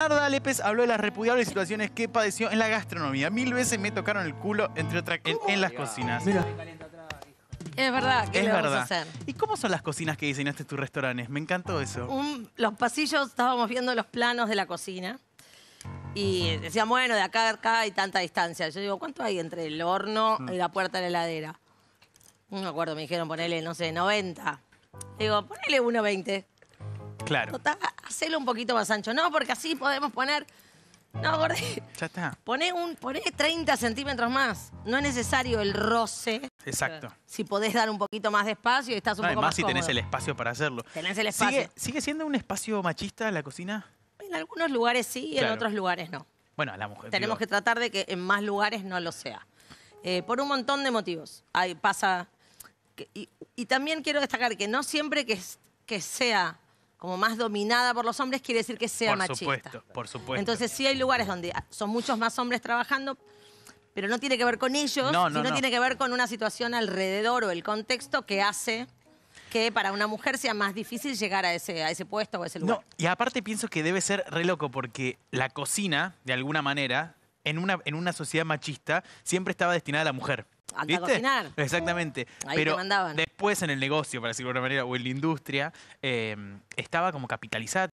Narda López habló de las repudiables situaciones que padeció en la gastronomía. Mil veces me tocaron el culo, entre otras, en, las cocinas. Es verdad, ¿qué es a hacer? ¿Y cómo son las cocinas que diseñaste tus restaurantes? Me encantó eso. los pasillos, estábamos viendo los planos de la cocina. Y decían, bueno, de acá a acá hay tanta distancia. Yo digo, ¿cuánto hay entre el horno y la puerta de la heladera? No me acuerdo, me dijeron, ponele, no sé, 90. Digo, ponele 1,20. Claro. hacelo un poquito más ancho. No, porque así podemos poner... No, gordi. Ya está. Poné, un, 30 centímetros más. No es necesario el roce. Exacto. Si podés dar un poquito más de espacio y estás un más si tenés el espacio para hacerlo. Tenés el espacio. ¿Sigue, siendo un espacio machista la cocina? En algunos lugares sí, en otros lugares no. Bueno, la mujer. Tenemos que tratar de que en más lugares no lo sea. Eh, por un montón de motivos. Ahí pasa. y, también quiero destacar que no siempre que, que sea como más dominada por los hombres, quiere decir que sea machista. Por supuesto, por supuesto. Entonces sí hay lugares donde son muchos más hombres trabajando, pero no tiene que ver con ellos, sino tiene que ver con una situación alrededor o el contexto que hace que para una mujer sea más difícil llegar a ese, a ese puesto o a ese lugar. y aparte pienso que debe ser re loco porque la cocina, de alguna manera, en una, en una sociedad machista, siempre estaba destinada a la mujer. Exactamente. Pero después en el negocio, para decirlo de alguna manera, o en la industria, eh, estaba como capitalizado